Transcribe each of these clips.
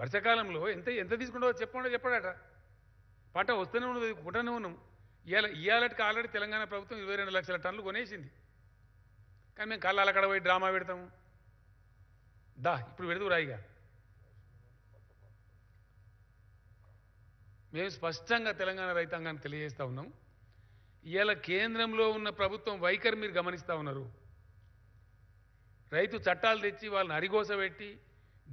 వర్షాకాలంలో ఎంత ఎంత తీసుకుంటావో చెప్పకుండా చెప్పడాట పంట వస్తూనే ఉన్నది కుట్టనే ఉన్నాం ఇవాళ ఇవాళకి ఆల్రెడీ తెలంగాణ ప్రభుత్వం ఇరవై రెండు లక్షల టన్నులు కొనేసింది కానీ మేము కళ్ళాల కడ పోయి డ్రామా పెడతాము దా ఇప్పుడు పెడదు రాయిగా మేము స్పష్టంగా తెలంగాణ రైతాంగాన్ని తెలియజేస్తూ ఉన్నాం ఇవాళ కేంద్రంలో ఉన్న ప్రభుత్వం వైఖరి మీరు గమనిస్తూ ఉన్నారు రైతు చట్టాలు తెచ్చి వాళ్ళని అరిగోసబెట్టి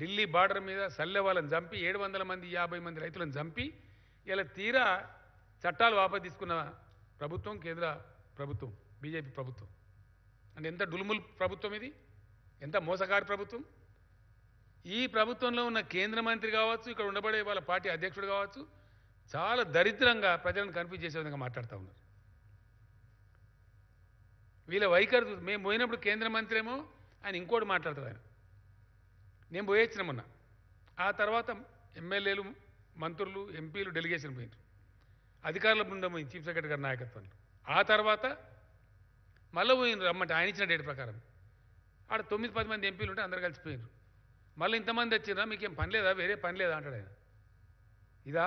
ఢిల్లీ బార్డర్ మీద సల్లె వాళ్ళని చంపి ఏడు వందల మంది యాభై మంది రైతులను చంపి ఇలా తీరా చట్టాలు తీసుకున్న ప్రభుత్వం కేంద్ర ప్రభుత్వం బీజేపీ ప్రభుత్వం అంటే ఎంత డుల్ముల్ ప్రభుత్వం ఇది ఎంత మోసగారి ప్రభుత్వం ఈ ప్రభుత్వంలో ఉన్న కేంద్ర మంత్రి కావచ్చు ఇక్కడ ఉండబడే వాళ్ళ పార్టీ అధ్యక్షుడు కావచ్చు చాలా దరిద్రంగా ప్రజలను కన్ఫ్యూజ్ చేసే విధంగా మాట్లాడుతూ ఉన్నారు వీళ్ళ వైఖరి మేము పోయినప్పుడు కేంద్ర మంత్రి ఏమో ఆయన ఇంకోటి మాట్లాడతారు ఆయన నేను పోయేచ్చిన మొన్న ఆ తర్వాత ఎమ్మెల్యేలు మంత్రులు ఎంపీలు డెలిగేషన్ పోయినారు అధికారుల బృందం పోయింది చీఫ్ సెక్రటరీ గారి నాయకత్వంలో ఆ తర్వాత మళ్ళీ పోయినారు రమ్మంటే ఆయన ఇచ్చిన డేట్ ప్రకారం ఆడ తొమ్మిది పది మంది ఎంపీలు ఉంటే అందరు కలిసిపోయినారు మళ్ళీ ఇంతమంది వచ్చినా మీకేం పని లేదా వేరే పని లేదా అంటాడు ఆయన ఇదా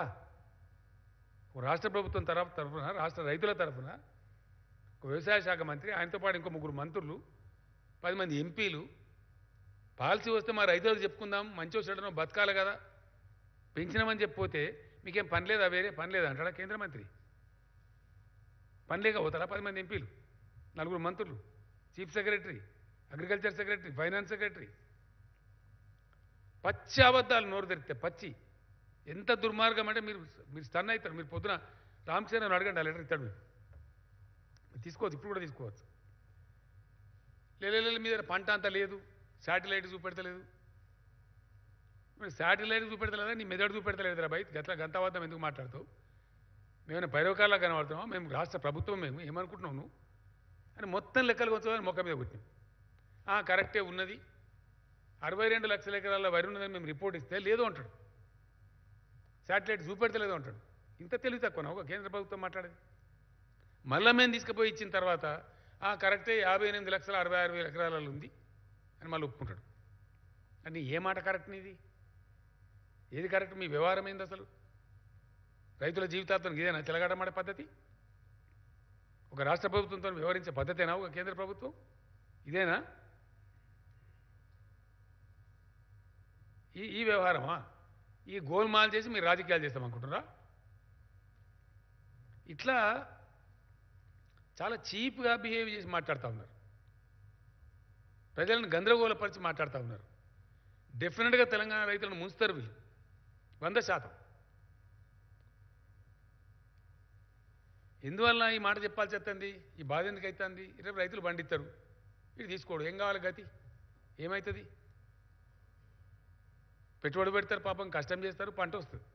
రాష్ట్ర ప్రభుత్వం తరపు తరఫున రాష్ట్ర రైతుల తరఫున ఒక వ్యవసాయ శాఖ మంత్రి ఆయనతో పాటు ఇంకో ముగ్గురు మంత్రులు పది మంది ఎంపీలు పాలసీ వస్తే మరి ఐదోది చెప్పుకుందాం మంచి చెడనో బతకాలి కదా పెంచినామని చెప్పిపోతే మీకేం పని లేదా వేరే పని లేదా అంటాడా కేంద్ర మంత్రి పని లేకపోతారా పది మంది ఎంపీలు నలుగురు మంత్రులు chief secretary agriculture secretary finance secretary పచ్చి అబద్ధాలు నోరు తెరిస్తే పచ్చి ఎంత దుర్మార్గం అంటే మీరు మీరు స్టన్ అవుతారు మీరు పొద్దున రామచరణ్ అడగండి ఆ లెటర్ ఇస్తాడు మీరు తీసుకోవచ్చు ఇప్పుడు కూడా తీసుకోవచ్చు లేదు లేదు మీ దగ్గర పంట అంతా లేదు శాటిలైట్ చూపెడతలేదు మరి శాటిలైట్ చూపెడతలేదా నీ మెదడు చూపెడతలేదు రా బయట గత గంతవాదం ఎందుకు మాట్లాడతావు మేమైనా పైరోకాల్లో కనబడుతున్నాం మేము రాష్ట్ర ప్రభుత్వం మేము ఏమనుకుంటున్నాం నువ్వు అని మొత్తం లెక్కలు కొంచెం మొక్క మీద కొట్టినాం కరెక్టే ఉన్నది అరవై రెండు లక్షల ఎకరాల వరి ఉన్నదని మేము రిపోర్ట్ ఇస్తే లేదు అంటాడు శాటిలైట్ చూపెడతలేదు అంటాడు ఇంత తెలివి తక్కువ ఒక కేంద్ర ప్రభుత్వం మాట్లాడేది మళ్ళీ మేము తీసుకుపోయి ఇచ్చిన తర్వాత కరెక్టే యాభై ఎనిమిది లక్షల అరవై అరవై ఎకరాలలో ఉంది అని మళ్ళీ ఒప్పుకుంటాడు అంటే ఏ మాట కరెక్ట్ నీది ఏది కరెక్ట్ మీ వ్యవహారం ఏంది అసలు రైతుల జీవితార్థానికి ఇదేనా తిలగాడమాడే పద్ధతి ఒక రాష్ట్ర ప్రభుత్వంతో వ్యవహరించే పద్ధతేనా ఒక కేంద్ర ప్రభుత్వం ఇదేనా ఈ ఈ వ్యవహారమా ఈ గోల్మాల్ చేసి మీరు రాజకీయాలు చేస్తామనుకుంటున్నారా ఇట్లా చాలా చీప్గా బిహేవ్ చేసి మాట్లాడుతూ ఉన్నారు ప్రజలను గందరగోళపరిచి మాట్లాడుతూ ఉన్నారు డెఫినెట్గా తెలంగాణ రైతులను ముంచుతారు వీళ్ళు వంద శాతం ఎందువల్ల ఈ మాట చెప్పాల్సి వస్తుంది ఈ బాధ ఎందుకు అవుతుంది రేపు రైతులు పండిస్తారు ఇది తీసుకోడు ఏం కావాలి గతి ఏమవుతుంది పెట్టుబడి పెడతారు పాపం కష్టం చేస్తారు పంట వస్తుంది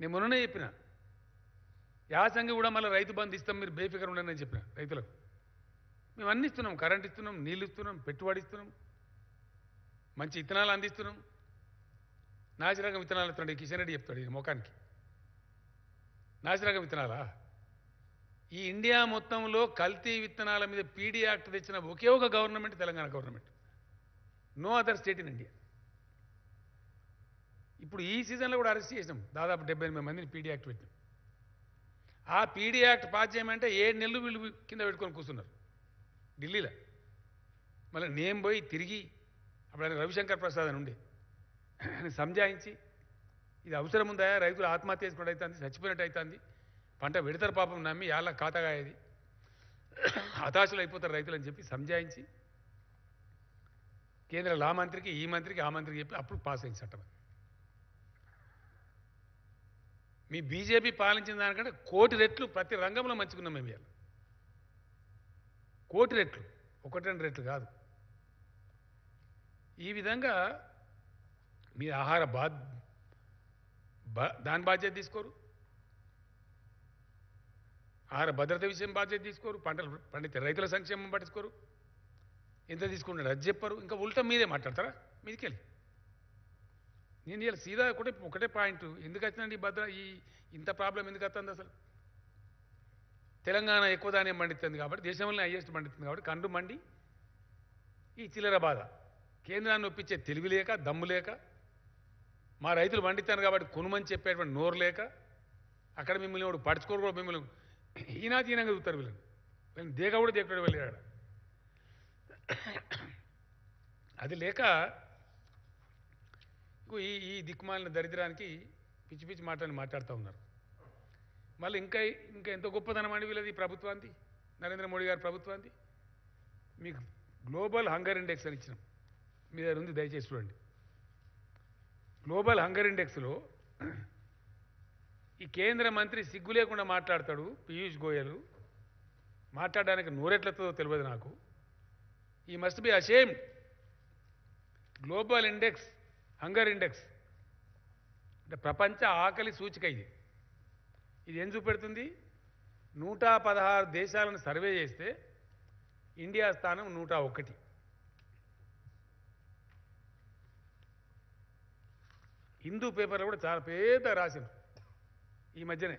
నేను మొన్ననే చెప్పిన యాసంగి కూడా మళ్ళీ రైతు బంధు ఇస్తాం మీరు బేఫికర్ ఉండండి అని చెప్పిన రైతులకు మేము అన్ని ఇస్తున్నాం కరెంట్ ఇస్తున్నాం నీళ్ళు ఇస్తున్నాం పెట్టుబడి ఇస్తున్నాం మంచి ఇత్తనాలు అందిస్తున్నాం నాసిరకం విత్తనాలు ఇస్తున్నాడు కిషన్ రెడ్డి చెప్తాడు ఈ ముఖానికి నాసిరకం విత్తనాలా ఈ ఇండియా మొత్తంలో కల్తీ విత్తనాల మీద పీడీ యాక్ట్ తెచ్చిన ఒకే ఒక government Telangana government no other state in India ఇప్పుడు ఈ సీజన్లో కూడా అరెస్ట్ చేసినాం దాదాపు డెబ్బై ఎనిమిది మందిని పీడీ యాక్ట్ పెట్టినాం ఆ పీడీ యాక్ట్ పాస్ చేయమంటే ఏడు నెలలు వీళ్ళు కింద పెట్టుకొని కూర్చున్నారు ఢిల్లీలో మళ్ళీ నేను పోయి తిరిగి అప్పుడు ఆయన రవిశంకర్ ప్రసాద్ అని ఉండే ఆయన సంజాయించి ఇది అవసరం ఉందా రైతులు ఆత్మహత్య చేసుకున్నట్టు అవుతుంది చచ్చిపోయినట్టు అవుతుంది పంట విడతల పాపం నమ్మి వాళ్ళ ఖాతాగాయది హతాశలు అయిపోతారు రైతులు అని చెప్పి సంజాయించి కేంద్ర లా మంత్రికి ఈ మంత్రికి ఆ మంత్రికి చెప్పి అప్పుడు పాస్ అయింది చట్టం మీ బీజేపీ పాలించిన దానికంటే కోటి రెట్లు ప్రతి రంగంలో మంచుకున్నాం మేము కోటి రెట్లు ఒకటి రెండు రెట్లు కాదు ఈ విధంగా మీ ఆహార బా దాని బాధ్యత తీసుకోరు ఆహార భద్రత విషయం బాధ్యత తీసుకోరు పంటలు పండితే రైతుల సంక్షేమం పట్టించుకోరు ఎంత తీసుకున్నాడు అది చెప్పరు ఇంకా ఉల్టా మీరే మాట్లాడతారా మీదికెళ్ళి నేను ఇలా సీదా ఒకటే ఒకటే పాయింట్ ఎందుకు వచ్చినండి ఈ భద్ర ఈ ఇంత ప్రాబ్లం ఎందుకు వస్తుంది అసలు తెలంగాణ ఎక్కువ ధాన్యం పండిస్తుంది కాబట్టి దేశంలోనే హైయెస్ట్ పండిస్తుంది కాబట్టి కండు మండి ఈ చిల్లర బాధ కేంద్రాన్ని ఒప్పించే తెలివి లేక దమ్ము లేక మా రైతులు పండిస్తాను కాబట్టి కొనుమని చెప్పేటువంటి నోరు లేక అక్కడ మిమ్మల్ని వాడు పడుచుకోరు కూడా మిమ్మల్ని ఈనా చూస్తారు వీళ్ళని వీళ్ళని దేగ కూడా దేకడు వెళ్ళాడు అది లేక ఈ ఈ దిక్కుమాలిన దరిద్రానికి పిచ్చి పిచ్చి మాట్లాడి మాట్లాడుతూ ఉన్నారు మళ్ళీ ఇంకా ఇంకా ఎంత గొప్పదనం అని వీళ్ళది ప్రభుత్వానికి నరేంద్ర మోడీ గారి ప్రభుత్వానికి మీకు గ్లోబల్ హంగర్ ఇండెక్స్ అని ఇచ్చిన మీ దగ్గర ఉంది దయచేసి చూడండి గ్లోబల్ హంగర్ ఇండెక్స్లో ఈ కేంద్ర మంత్రి సిగ్గు లేకుండా మాట్లాడతాడు పీయూష్ గోయల్ మాట్లాడడానికి నోరెట్లతో తెలియదు నాకు ఈ must be awesome global index hunger index అంటే ప్రపంచ ఆకలి సూచిక ఇది ఇది ఏం చూపెడుతుంది నూట పదహారు దేశాలను సర్వే చేస్తే ఇండియా స్థానం నూట ఒకటి హిందూ పేపర్లో కూడా చాలా పేద రాసింది ఈ మధ్యనే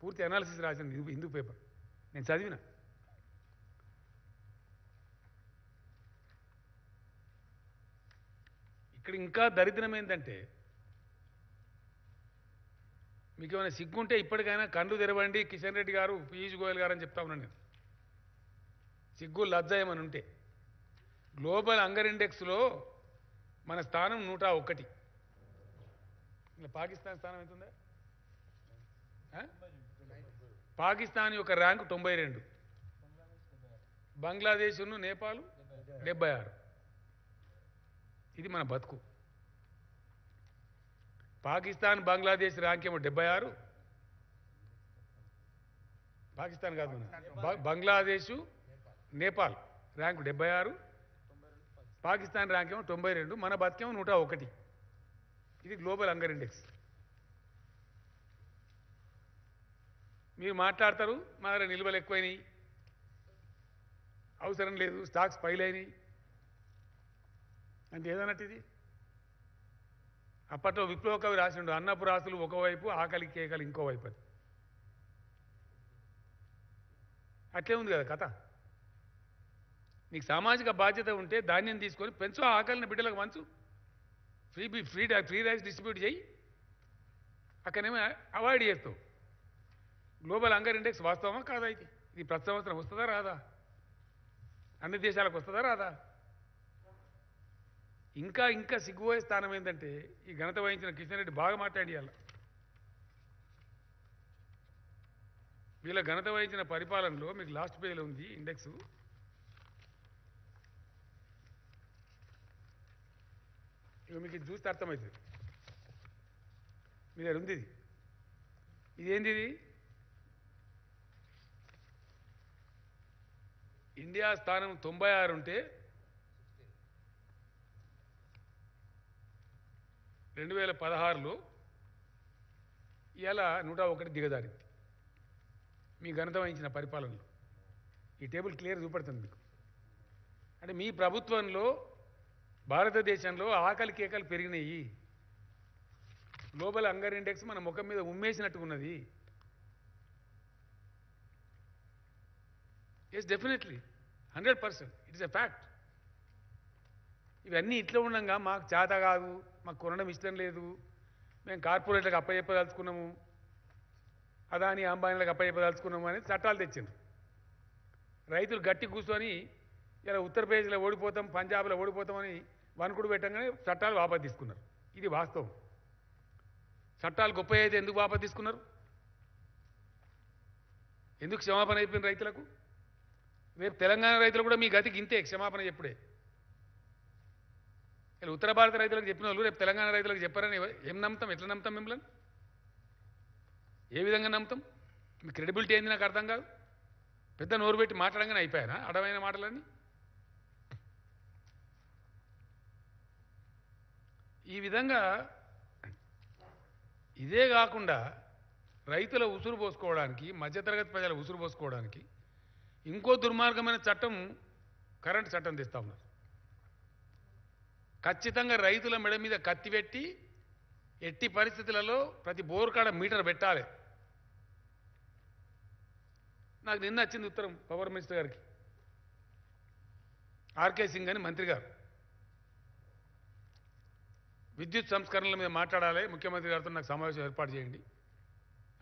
పూర్తి అనాలిసిస్ రాసింది హిందూ పేపర్ నేను చదివిన ఇక్కడ ఇంకా దరిద్రం ఏంటంటే మీకు ఏమైనా సిగ్గుంటే ఇప్పటికైనా కళ్ళు తెరవండి కిషన్ రెడ్డి గారు పీయూష్ గోయల్ గారు అని చెప్తా ఉన్నాను నేను సిగ్గు లజ్జ ఏమని ఉంటే గ్లోబల్ అంగర్ ఇండెక్స్లో మన స్థానం నూట ఒకటి పాకిస్తాన్ స్థానం ఎంత ఉందా పాకిస్తాన్ యొక్క ర్యాంకు తొంభై రెండు బంగ్లాదేశ్ను నేపాల్ డెబ్బై ఆరు ఇది మన బతుకు పాకిస్తాన్ బంగ్లాదేశ్ ర్యాంకేమో డెబ్బై ఆరు పాకిస్తాన్ కాదు బంగ్లాదేశు నేపాల్ ర్యాంకు డెబ్బై ఆరు పాకిస్తాన్ ర్యాంక్ ఏమో తొంభై రెండు మన బతికేమో నూట ఒకటి ఇది గ్లోబల్ అంగర్ ఇండెక్స్ మీరు మాట్లాడతారు మన దగ్గర నిల్వలు ఎక్కువైనాయి అవసరం లేదు స్టాక్స్ అయినాయి అంటే ఏదన్నట్టు ఇది అప్పట్లో విప్లవకవి రాసిండు అన్నపు రాసులు ఒకవైపు ఆకలి కేకలు ఇంకోవైపు అది అట్లే ఉంది కదా కథ నీకు సామాజిక బాధ్యత ఉంటే ధాన్యం తీసుకొని పెంచు ఆకలిని బిడ్డలకు మంచు free free free rice distribute చేయి అక్కడేమో అవాయిడ్ చేస్తావు గ్లోబల్ హంగర్ ఇండెక్స్ వాస్తవమా కాదా ఇది ఇది ప్రతి సంవత్సరం వస్తుందా రాదా అన్ని దేశాలకు వస్తుందా రాదా ఇంకా ఇంకా సిగ్గుపోయే స్థానం ఏంటంటే ఈ ఘనత వహించిన కిషన్ రెడ్డి బాగా మాట్లాడి వీళ్ళ ఘనత వహించిన పరిపాలనలో మీకు లాస్ట్ పేజ్లో ఉంది ఇండెక్స్ ఇక మీకు చూస్తే అర్థమవుతుంది మీ దగ్గర ఉంది ఇది ఇదేంది ఇది ఇండియా స్థానం తొంభై ఆరు ఉంటే రెండు వేల పదహారులో ఇలా నూట ఒకటి దిగజారింది మీ ఘనత వహించిన పరిపాలనలో ఈ టేబుల్ క్లియర్ చూపెడుతుంది మీకు అంటే మీ ప్రభుత్వంలో భారతదేశంలో ఆకలి కేకలు పెరిగినాయి గ్లోబల్ హంగర్ ఇండెక్స్ మన ముఖం మీద ఉమ్మేసినట్టు ఉన్నది yes definitely hundred percent it's a fact ఇవన్నీ ఇట్లా ఉండగా మాకు చేత కాదు మాకు కొనడం ఇష్టం లేదు మేము కార్పొరేట్లకు అప్పచెప్పదలుచుకున్నాము అదాని అంబానీలకు అప్పచెప్పదలుచుకున్నాము అని చట్టాలు తెచ్చిండ్రు రైతులు గట్టి కూర్చొని ఇలా ఉత్తరప్రదేశ్లో ఓడిపోతాం పంజాబ్లో ఓడిపోతామని వణుకుడు పెట్టంగానే చట్టాలు వాపస్ తీసుకున్నారు ఇది వాస్తవం చట్టాలు గొప్ప అయితే ఎందుకు వాపస్ తీసుకున్నారు ఎందుకు క్షమాపణ అయిపోయింది రైతులకు రేపు తెలంగాణ రైతులు కూడా మీ గతికి ఇంతే క్షమాపణ చెప్పుడే ఇలా ఉత్తర భారత రైతులకు చెప్పిన వాళ్ళు రేపు తెలంగాణ రైతులకు చెప్పారని ఏం నమ్ముతాం ఎట్లా నమ్ముతాం మిమ్మల్ని ఏ విధంగా నమ్ముతాం మీ క్రెడిబిలిటీ ఏంది నాకు అర్థం కాదు పెద్ద నోరు పెట్టి మాట్లాడంగానే అయిపోయానా అడవైన మాటలన్నీ ఈ విధంగా ఇదే కాకుండా రైతుల ఉసురు పోసుకోవడానికి మధ్యతరగతి ప్రజల ఉసురు పోసుకోవడానికి ఇంకో దుర్మార్గమైన చట్టం కరెంట్ చట్టం తెస్తా ఉన్నారు ఖచ్చితంగా రైతుల మెడ మీద కత్తి పెట్టి ఎట్టి పరిస్థితులలో ప్రతి బోర్కాడ మీటర్ పెట్టాలి నాకు నిన్న వచ్చింది ఉత్తరం పవర్ మినిస్టర్ గారికి ఆర్కే సింగ్ అని మంత్రి గారు విద్యుత్ సంస్కరణల మీద మాట్లాడాలి ముఖ్యమంత్రి గారితో నాకు సమావేశం ఏర్పాటు చేయండి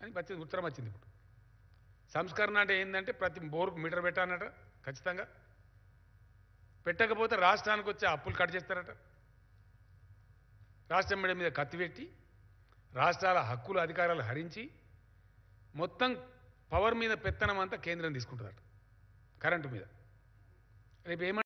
అని వచ్చింది ఉత్తరం వచ్చింది ఇప్పుడు సంస్కరణ అంటే ఏంటంటే ప్రతి బోర్కు మీటర్ పెట్టాలన్నట ఖచ్చితంగా పెట్టకపోతే రాష్ట్రానికి వచ్చే అప్పులు కట్ చేస్తారట రాష్ట్రం మీద కత్తిపెట్టి రాష్ట్రాల హక్కులు అధికారాలు హరించి మొత్తం పవర్ మీద పెత్తనం అంతా కేంద్రం తీసుకుంటుందట కరెంటు మీద రేపు ఏమంటారు